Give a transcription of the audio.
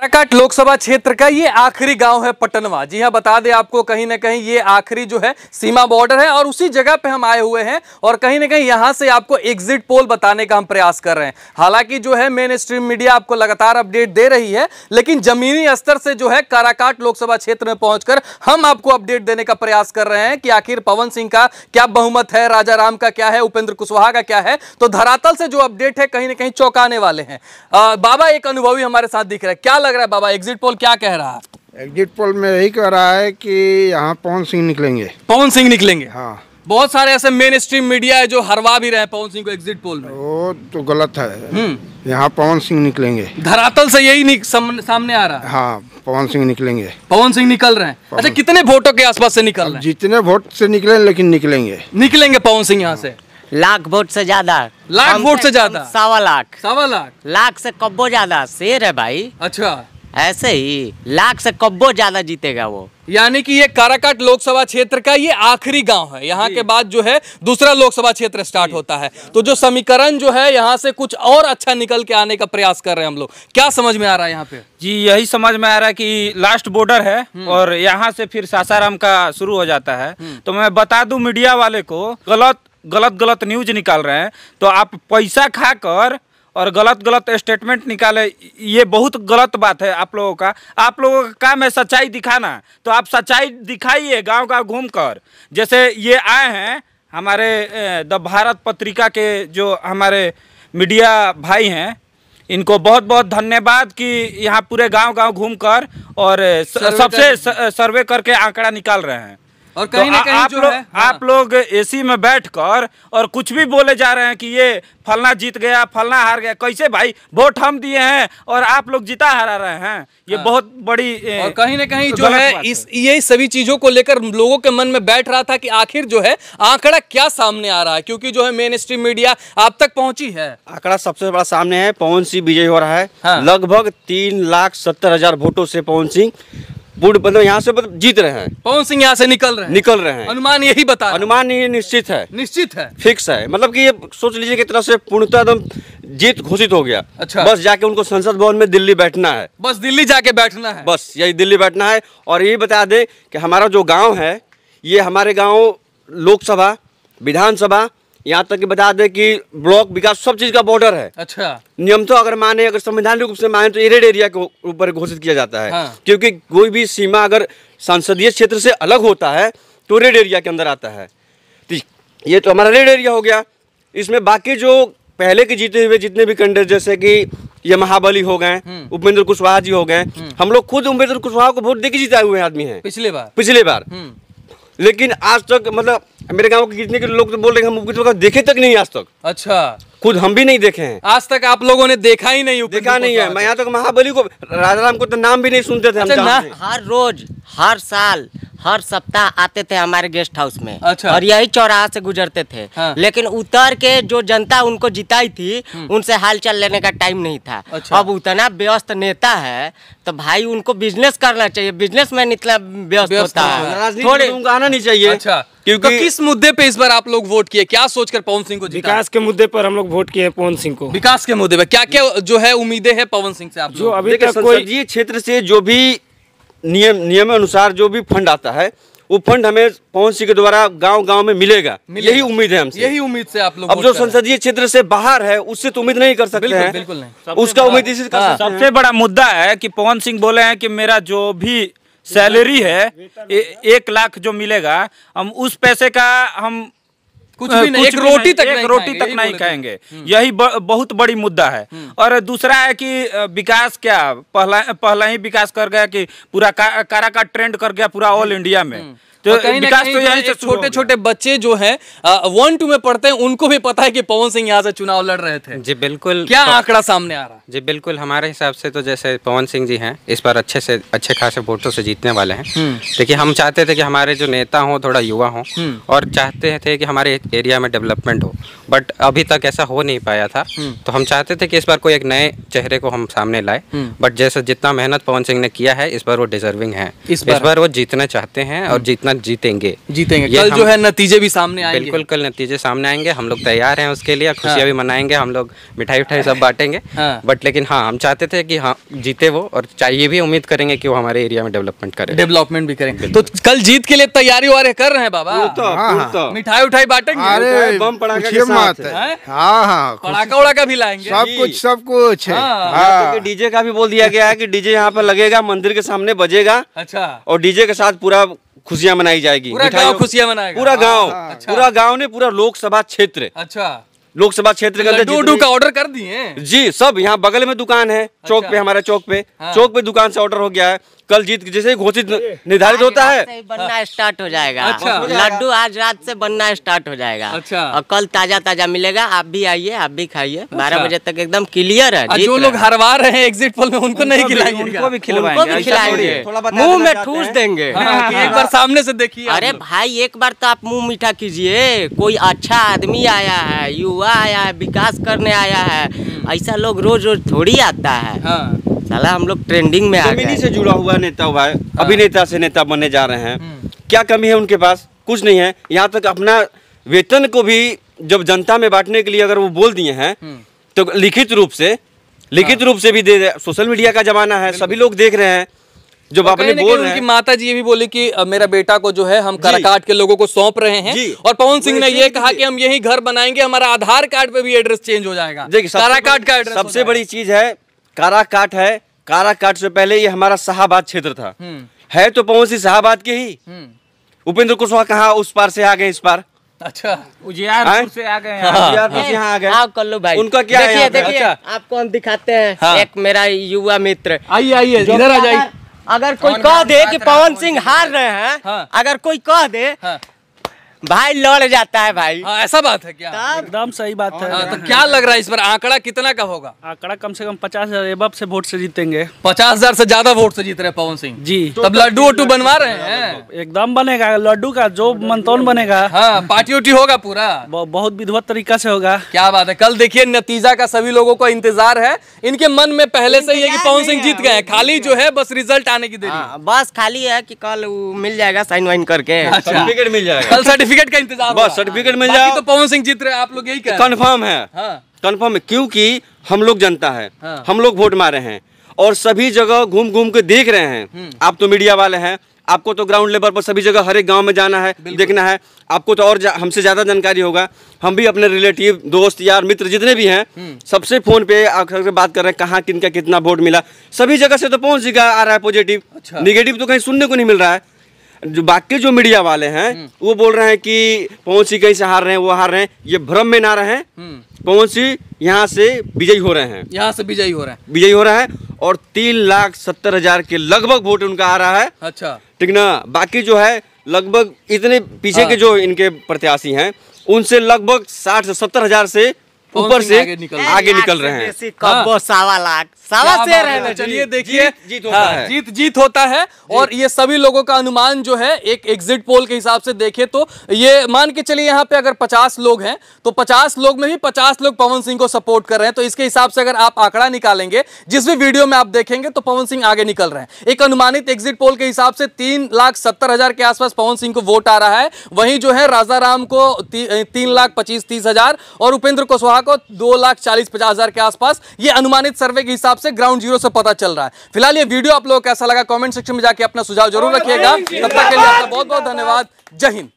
बाराकाट लोकसभा क्षेत्र का ये आखिरी गांव है पटनवा जी हाँ बता दें आपको कहीं ना कहीं ये आखिरी जो है सीमा बॉर्डर है और उसी जगह पे हम आए हुए हैं और कहीं ना कहीं यहाँ से आपको एग्जिट पोल बताने का हम प्रयास कर रहे हैं हालांकि जो है मेन स्ट्रीम मीडिया आपको लगातार अपडेट दे रही है लेकिन जमीनी स्तर से जो है काराकाट लोकसभा क्षेत्र में पहुंचकर हम आपको अपडेट देने का प्रयास कर रहे हैं कि आखिर पवन सिंह का क्या बहुमत है राजा राम का क्या है उपेंद्र कुशवाहा का क्या है तो धरातल से जो अपडेट है कहीं ना कहीं चौंकाने वाले हैं बाबा एक अनुभवी हमारे साथ दिख रहा है क्या लग रहा है बाबा एग्जिट पोल क्या कह रहा है एग्जिट पोल में यही कह रहा है कि यहाँ पवन सिंह निकलेंगे पवन सिंह निकलेंगे हाँ बहुत सारे ऐसे मेन स्ट्रीम मीडिया है जो हरवा भी रहे पवन सिंह को एग्जिट पोल में वो तो गलत है हम्म। यहाँ पवन सिंह निकलेंगे धरातल से यही सामने आ रहा है हाँ पवन सिंह निकलेंगे पवन सिंह निकल रहे हैं अच्छा कितने वोटों के आसपास से निकल रहे हैं जितने वोट से निकले लेकिन निकलेंगे निकलेंगे पवन सिंह यहाँ से लाख वोट से ज्यादा लाख वोट से ज्यादा सवा लाख सवा लाख लाख से कब्बो ज्यादा शेर है भाई अच्छा ऐसे ही लाख से कब्बो ज्यादा जीतेगा वो यानी कि ये काराकाट लोकसभा क्षेत्र का ये आखिरी गांव है यहाँ के बाद जो है दूसरा लोकसभा क्षेत्र स्टार्ट होता है तो जो समीकरण जो है यहाँ से कुछ और अच्छा निकल के आने का प्रयास कर रहे हैं हम लोग क्या समझ में आ रहा है यहाँ पे जी यही समझ में आ रहा है कि लास्ट बॉर्डर है हम्म। और यहाँ से फिर सासाराम का शुरू हो जाता है हम्म। तो मैं बता दू मीडिया वाले को गलत गलत गलत न्यूज निकाल रहे हैं तो आप पैसा खाकर और गलत गलत स्टेटमेंट निकाले ये बहुत गलत बात है आप लोगों का आप लोगों का काम है सच्चाई दिखाना तो आप सच्चाई दिखाइए गांव गांव घूमकर जैसे ये आए हैं हमारे द भारत पत्रिका के जो हमारे मीडिया भाई हैं इनको बहुत बहुत धन्यवाद कि यहाँ पूरे गांव गांव घूमकर और सबसे सर्वे करके आंकड़ा निकाल रहे हैं और तो कहीं तो ना कहीं जो लो, है हाँ। आप लोग एसी में बैठकर और कुछ भी बोले जा रहे हैं कि ये फलना जीत गया फलना हार गया कैसे भाई वोट हम दिए हैं और आप लोग जीता हरा रहे हैं ये हाँ। बहुत बड़ी ए, और कहीं ना कहीं जो है इस ये सभी चीजों को लेकर लोगों के मन में बैठ रहा था कि आखिर जो है आंकड़ा क्या सामने आ रहा है क्योंकि जो है मेन स्ट्रीम मीडिया आप तक पहुंची है आंकड़ा सबसे बड़ा सामने है पवन सिंह विजय हो रहा है हाँ। लगभग तीन लाख सत्तर हजार वोटो से पवन सिंह पूर्ण मतलब यहाँ से मतलब जीत रहे हैं पवन सिंह यहाँ से निकल रहे हैं निकल रहे हैं अनुमान यही बता अनुमान ये निश्चित है निश्चित है फिक्स है मतलब कि ये सोच लीजिए कि तरह से पूर्णतः एकदम जीत घोषित हो गया अच्छा बस जाके उनको संसद भवन में दिल्ली बैठना है बस दिल्ली जाके बैठना है बस यही दिल्ली बैठना है और ये बता दें कि हमारा जो गाँव है ये हमारे गाँव लोकसभा विधानसभा यहाँ तक कि बता दे कि ब्लॉक विकास सब चीज का बॉर्डर है अच्छा नियम तो अगर माने अगर संविधान रूप से माने तो एरिड एरिया के ऊपर घोषित किया जाता है हाँ। क्योंकि कोई भी सीमा अगर संसदीय क्षेत्र से अलग होता है तो रेड एरिया के अंदर आता है तो ये तो हमारा रेड एरिया हो गया इसमें बाकी जो पहले के जीते हुए जितने भी कैंडिडेट जैसे कि ये महाबली हो गए हम्म। उपेंद्र कुशवाहा जी हो गए हम्म। हम लोग खुद उपेंद्र कुशवाहा को वोट दे के जीता हुए आदमी है पिछले बार पिछले बार हम्म। लेकिन आज तक मतलब मेरे गांव के कितने के लोग तो बोल रहे हैं हम उपकृत देखे तक नहीं आज तक अच्छा खुद हम भी नहीं देखे हैं आज तक आप लोगों ने देखा ही नहीं देखा नहीं है मैं यहाँ तक महाबली को राजाराम को तो नाम भी नहीं सुनते थे अच्छा, हर रोज हर साल हर सप्ताह आते थे हमारे गेस्ट हाउस में अच्छा। और यही चौराहा से गुजरते थे हाँ। लेकिन उतर के जो जनता उनको जिताई थी हम्म। उनसे हालचाल लेने का टाइम नहीं था अच्छा। अब उतना व्यस्त नेता है तो भाई उनको बिजनेस करना चाहिए बिजनेस मैन इतना व्यस्त होता है थोड़े तो आना नहीं चाहिए अच्छा क्योंकि तो किस मुद्दे पे इस बार आप लोग वोट किए क्या सोचकर पवन सिंह को विकास के मुद्दे पर हम लोग वोट किए पवन सिंह को विकास के मुद्दे पर क्या क्या जो है उम्मीदें हैं पवन सिंह से आप जो अभी तक कोई क्षेत्र से जो भी नियम नियम अनुसार जो भी फंड आता है वो फंड हमें पवन सिंह के द्वारा गांव गांव में मिलेगा, मिलेगा। यही उम्मीद है हमसे यही उम्मीद से आप लोग अब जो संसदीय क्षेत्र से बाहर है उससे तो उम्मीद नहीं कर सकते बिल्कुल, हैं बिल्कुल नहीं उसका उम्मीद इसी हाँ। सबसे बड़ा मुद्दा है कि पवन सिंह बोले हैं कि मेरा जो भी सैलरी है एक लाख जो मिलेगा हम उस पैसे का हम कुछ भी नहीं कुछ एक रोटी तक एक रोटी तक नहीं खाएंगे हम्म। यही बहुत बड़ी मुद्दा है हम्म। और दूसरा है कि विकास क्या पहला पहला ही विकास कर गया कि पूरा कारा का ट्रेंड कर गया पूरा ऑल इंडिया हम्म। में तो कहीं ना कहीं तो छोटे छोटे बच्चे जो है वन टू में पढ़ते हैं उनको भी पता है कि पवन सिंह यहाँ से चुनाव लड़ रहे थे जी बिल्कुल क्या तो- आंकड़ा सामने आ रहा है जी बिल्कुल हमारे हिसाब से तो जैसे पवन सिंह जी हैं इस बार अच्छे से अच्छे खासे वोटों से जीतने वाले हैं हम्म। देखिए हम चाहते थे कि हमारे जो नेता हों थोड़ा युवा हों हम्म। और चाहते थे कि हमारे एरिया में डेवलपमेंट हो बट अभी तक ऐसा हो नहीं पाया था हम्म। तो हम चाहते थे कि इस बार कोई एक नए चेहरे को हम सामने लाए बट जैसे जितना मेहनत पवन सिंह ने किया है इस बार वो डिजर्विंग है इस बार, इस बार वो जीतना चाहते हैं और जीतना जीतेंगे जीतेंगे कल जो है नतीजे भी सामने आएंगे बिल्कुल कल नतीजे सामने आएंगे हम लोग तैयार हैं उसके लिए खुशियाँ भी हाँ। मनाएंगे हम लोग मिठाई उठाई सब बांटेंगे हाँ। बट लेकिन हाँ हम चाहते थे कि हाँ जीते वो और चाहिए भी उम्मीद करेंगे कि वो हमारे एरिया में डेवलपमेंट करें डेवलपमेंट भी करेंगे तो कल जीत के लिए तैयारी वारे कर रहे हैं बाबा तो, हाँ, तो। मिठाई उठाई बांटेंगे बम पड़ाका उड़ाका भी लाएंगे सब कुछ सब कुछ तो डीजे का भी बोल दिया गया है की डीजे यहाँ पर लगेगा मंदिर के सामने बजेगा अच्छा और डीजे के साथ पूरा खुशियाँ मनाई जाएगी पूरा गांव मनाएगा पूरा हाँ, गांव हाँ, अच्छा। पूरा गांव ने पूरा लोकसभा क्षेत्र अच्छा लोकसभा क्षेत्र के अच्छा, अंदर का ऑर्डर कर दिए जी सब यहाँ बगल में दुकान है चौक अच्छा। पे हमारे चौक पे हाँ। चौक पे दुकान से ऑर्डर हो गया है कल जीत जैसे घोषित तो निर्धारित होता है बनना हाँ। स्टार्ट हो जाएगा अच्छा लड्डू आज रात से बनना स्टार्ट हो जाएगा अच्छा और कल ताजा ताजा मिलेगा आप भी आइए आप भी खाइए अच्छा। बारह बजे तक एकदम क्लियर है जो लोग हरवा रहे हैं एग्जिट पोल में उनको नहीं खिलाएंगे खिलाएंगे अच्छा, मुँह में ठूस देंगे हाँ, हाँ, एक बार सामने से देखिए अरे भाई एक बार तो आप मुँह मीठा कीजिए कोई अच्छा आदमी आया है युवा आया है विकास करने आया है हम्म। ऐसा लोग रोज रोज थोड़ी आता है साला हम लोग ट्रेंडिंग में आ से जुड़ा हुआ नेता हुआ है हाँ। अभिनेता से नेता बनने जा रहे हैं हम्म। क्या कमी है उनके पास कुछ नहीं है यहाँ तक अपना वेतन को भी जब जनता में बांटने के लिए अगर वो बोल दिए हैं हम्म। तो लिखित रूप से लिखित हाँ। रूप से भी दे सोशल मीडिया का जमाना है सभी लोग देख रहे हैं जो आपने बोल रहे हैं माता जी ये भी बोली कि मेरा बेटा को जो है हम काट के लोगों को सौंप रहे हैं और पवन सिंह ने ये कहा कि हम यही घर बनाएंगे हमारा आधार कार्ड पे भी एड्रेस चेंज हो जाएगा देखिए कराकाट का एड्रेस सबसे बड़ी चीज है काराकाट है काराकाट से पहले ये हमारा शाहबाद क्षेत्र था हम्म। है तो पहुंच ही शाहबाद के ही हम्म। उपेंद्र कुशवाहा कहा उस पार से आ गए इस पार अच्छा हाँ? से आ गए कर हाँ, हाँ, लो भाई उनका क्या देखिए देखिए अच्छा। आपको हम दिखाते हैं एक मेरा युवा मित्र आइए आइए इधर आ जाइए अगर कोई कह दे कि पवन सिंह हार रहे हैं अगर कोई कह दे भाई लड़ जाता है भाई आ, हाँ, ऐसा बात है क्या एकदम सही बात है आ, हाँ, तो क्या लग रहा है इस बार आंकड़ा कितना का होगा आंकड़ा कम से कम पचास हजार से वोट से जीतेंगे पचास हजार से ज्यादा वोट से जीत रहे पवन सिंह जी तो तब लड्डू वड्डू बनवा रहे हैं एकदम बनेगा लड्डू का जो मंतौन बनेगा हाँ पार्टी उटी होगा पूरा बहुत विधवत तरीका से होगा क्या बात है कल देखिए नतीजा का सभी लोगों को इंतजार है इनके मन में पहले से ही है की पवन सिंह जीत गए खाली जो है बस रिजल्ट आने की देरी हाँ, बस खाली है की कल मिल जाएगा साइन वाइन करके सर्टिफिकेट अच्छा। मिल जाएगा कल सर्टिफिकेट सर्टिफिकेट का इंतजार बस सर्टिफिकेट मिल जाए तो पवन सिंह जीत रहे आप लोग यही कन्फर्म है कन्फर्म हाँ। है क्योंकि हम लोग जनता है हाँ। हम लोग वोट मारे हैं और सभी जगह घूम घूम के देख रहे हैं हम्म। आप तो मीडिया वाले हैं आपको तो ग्राउंड लेवल पर सभी जगह हर एक गांव में जाना है देखना है आपको तो और जा, हमसे ज़्यादा जानकारी होगा हम भी अपने रिलेटिव दोस्त यार मित्र जितने भी हैं हम्म। सबसे फ़ोन पे आपसे बात कर रहे हैं कहाँ किन का कितना वोट मिला सभी जगह से तो पहुंच जगह आ रहा है पॉजिटिव अच्छा। निगेटिव तो कहीं सुनने को नहीं मिल रहा है जो बाकी जो मीडिया वाले हैं हम्म। वो बोल रहे हैं कि पवन सिंह कहीं से हार रहे हैं वो हार रहे हैं ये भ्रम में ना रहे हम्म। पवन सिंह यहाँ से विजयी हो रहे हैं यहाँ से विजयी हो रहे हैं विजयी हो रहे हैं और तीन लाख सत्तर हजार के लगभग वोट उनका आ रहा है अच्छा ठीक ना बाकी जो है लगभग इतने पीछे हाँ। के जो इनके प्रत्याशी हैं उनसे लगभग साठ से सत्तर हजार से ऊपर से आगे निकल, रहे हैं हाँ। लाख शेर है चलिए देखिए जीत होता हाँ, है जीत जीत होता है और ये सभी लोगों का अनुमान जो है एक एग्जिट पोल के हिसाब से देखे तो ये मान के चलिए यहाँ पे अगर 50 लोग हैं तो 50 लोग में भी 50 लोग पवन सिंह को सपोर्ट कर रहे हैं तो इसके हिसाब से अगर आप आंकड़ा निकालेंगे जिस भी वीडियो में आप देखेंगे तो पवन सिंह आगे निकल रहे हैं एक अनुमानित एग्जिट पोल के हिसाब से तीन लाख सत्तर हजार के आसपास पवन सिंह को वोट आ रहा है वहीं जो है राजा राम को तीन लाख पच्चीस तीस हजार और उपेंद्र कुशवाहा सुबह को दो लाख चालीस पचास हज़ार के आसपास ये अनुमानित सर्वे के हिसाब से ग्राउंड जीरो से पता चल रहा है फिलहाल ये वीडियो आप लोगों को कैसा लगा कॉमेंट सेक्शन में जाकर अपना सुझाव जरूर रखिएगा तब तक के लिए आपका बहुत बहुत धन्यवाद जय हिंद